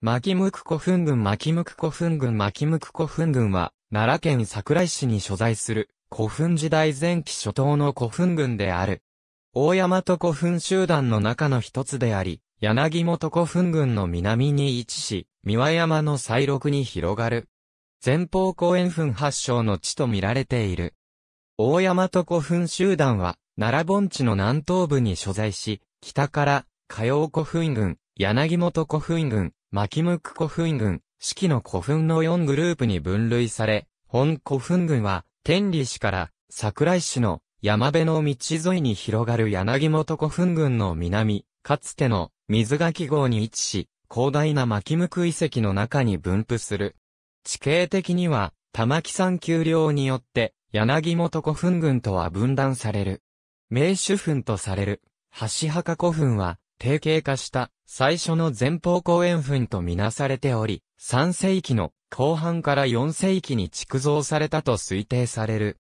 マキムク古墳群マキムク古墳群マキムク古墳群は、奈良県桜井市に所在する、古墳時代前期初頭の古墳群である。大山と古墳集団の中の一つであり、柳本古墳群の南に位置し、三輪山の西麓に広がる。前方後円墳発祥の地と見られている。大山と古墳集団は、奈良盆地の南東部に所在し、北から、火曜古墳群、柳本古墳群、マキムク古墳群、四季の古墳の4グループに分類され、本古墳群は、天理市から桜井市の山辺の道沿いに広がる柳本古墳群の南、かつての水垣号に位置し、広大な巻向遺跡の中に分布する。地形的には、玉木山丘陵によって、柳本古墳群とは分断される。名手墳とされる、橋墓古墳は、定型化した最初の前方後円墳とみなされており、3世紀の後半から4世紀に築造されたと推定される。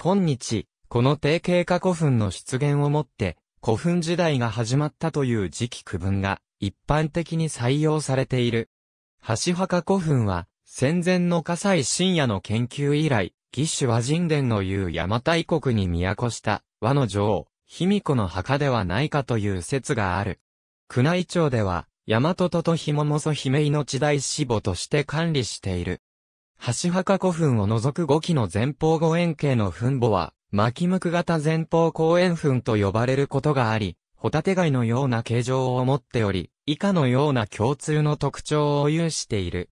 今日、この定型化古墳の出現をもって、古墳時代が始まったという時期区分が一般的に採用されている。橋墓古墳は、戦前の火西深夜の研究以来、義手和人伝の言う山大国に都した和の女王、卑弥呼の墓ではないかという説がある。宮内庁では、大和ととひももそ姫命大死母として管理している。橋墓古墳を除く5基の前方後円形の墳墓は、巻向型前方後円墳と呼ばれることがあり、ホタテ貝のような形状を持っており、以下のような共通の特徴を有している。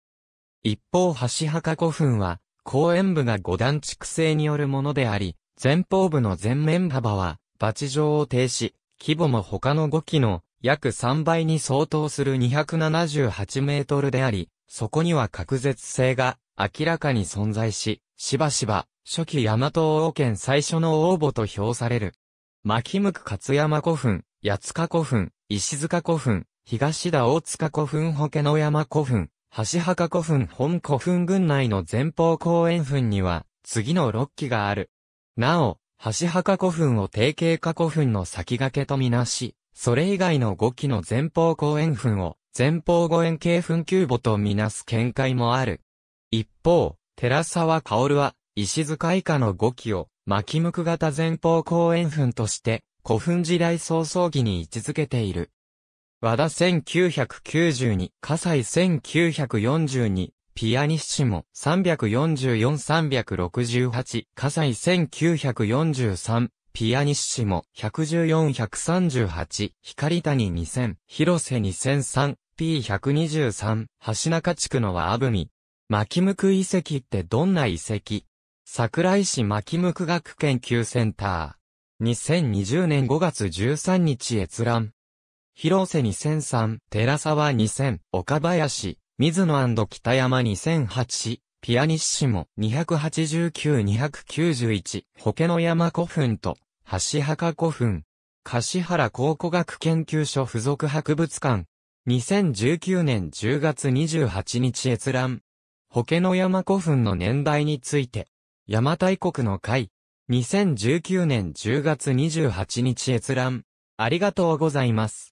一方、橋墓古墳は、後円部が五段畜成によるものであり、前方部の前面幅は、バチ上を停止、規模も他の5機の約3倍に相当する278メートルであり、そこには隔絶性が明らかに存在し、しばしば、初期大和王権最初の応募と評される。牧向勝山古墳、八塚古墳、石塚古墳、東田大塚古墳保家の山古墳、橋墓古墳本古墳群内の前方公園墳には、次の6基がある。なお、橋墓古墳を定型化古墳の先駆けとみなし、それ以外の5基の前方後円墳を前方後円形墳丘墓とみなす見解もある。一方、寺沢薫は、石塚以下の5基を巻き向く型前方後円墳として、古墳時代早々期に位置づけている。和田1992、火災1942、ピアニッシモ、344-368、カサイ1943、ピアニッシモ、114-138、ヒカリタニ2000、広瀬2003、P123、橋中地区のはあブミ巻向遺跡ってどんな遺跡桜井市巻向学研究センター。2020年5月13日閲覧。広瀬2003、寺沢2000、岡林。水野北山2008、ピアニッシモ289-291、ホケの山古墳と、橋墓古墳。柏原考古学研究所附属博物館。2019年10月28日閲覧。ホケの山古墳の年代について。山大国の会。2019年10月28日閲覧。ありがとうございます。